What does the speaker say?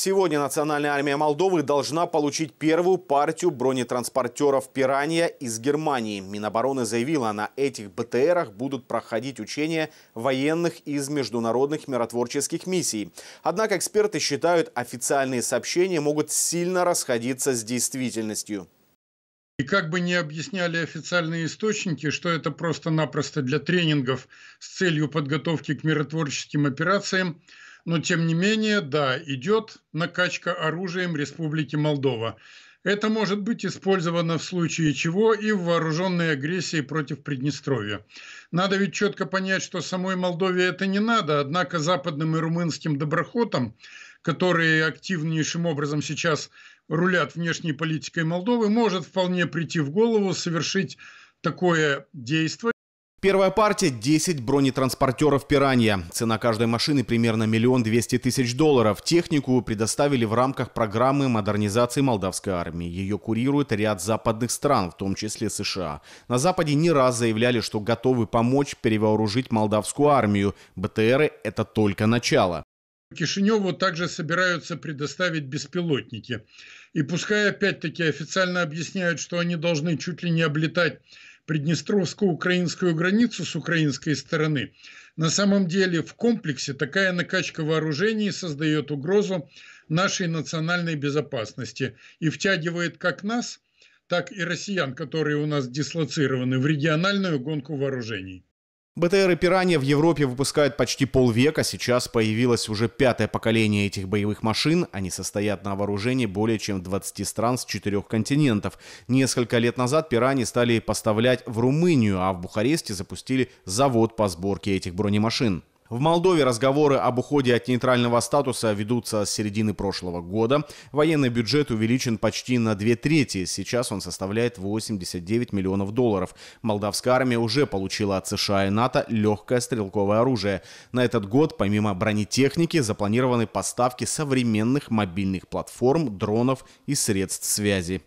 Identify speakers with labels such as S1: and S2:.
S1: Сегодня Национальная армия Молдовы должна получить первую партию бронетранспортеров Пиранья из Германии. Минобороны заявила, на этих БТРах будут проходить учения военных из международных миротворческих миссий. Однако эксперты считают, официальные сообщения могут сильно расходиться с действительностью.
S2: И как бы ни объясняли официальные источники, что это просто-напросто для тренингов с целью подготовки к миротворческим операциям, но, тем не менее, да, идет накачка оружием Республики Молдова. Это может быть использовано в случае чего и в вооруженной агрессии против Приднестровья. Надо ведь четко понять, что самой Молдове это не надо, однако западным и румынским доброхотам, которые активнейшим образом сейчас рулят внешней политикой Молдовы, может вполне прийти в голову совершить такое действие.
S1: Первая партия – 10 бронетранспортеров «Пиранья». Цена каждой машины примерно миллион двести тысяч долларов. Технику предоставили в рамках программы модернизации молдавской армии. Ее курирует ряд западных стран, в том числе США. На Западе не раз заявляли, что готовы помочь перевооружить молдавскую армию. БТРы – это только начало.
S2: Кишиневу также собираются предоставить беспилотники. И пускай опять-таки официально объясняют, что они должны чуть ли не облетать приднестровско-украинскую границу с украинской стороны. На самом деле в комплексе такая накачка вооружений создает угрозу нашей национальной безопасности и втягивает как нас, так и россиян, которые у нас дислоцированы, в региональную гонку вооружений.
S1: БТРы «Пиранья» в Европе выпускают почти полвека, сейчас появилось уже пятое поколение этих боевых машин, они состоят на вооружении более чем 20 стран с четырех континентов. Несколько лет назад «Пираньи» стали поставлять в Румынию, а в Бухаресте запустили завод по сборке этих бронемашин. В Молдове разговоры об уходе от нейтрального статуса ведутся с середины прошлого года. Военный бюджет увеличен почти на две трети. Сейчас он составляет 89 миллионов долларов. Молдавская армия уже получила от США и НАТО легкое стрелковое оружие. На этот год, помимо бронетехники, запланированы поставки современных мобильных платформ, дронов и средств связи.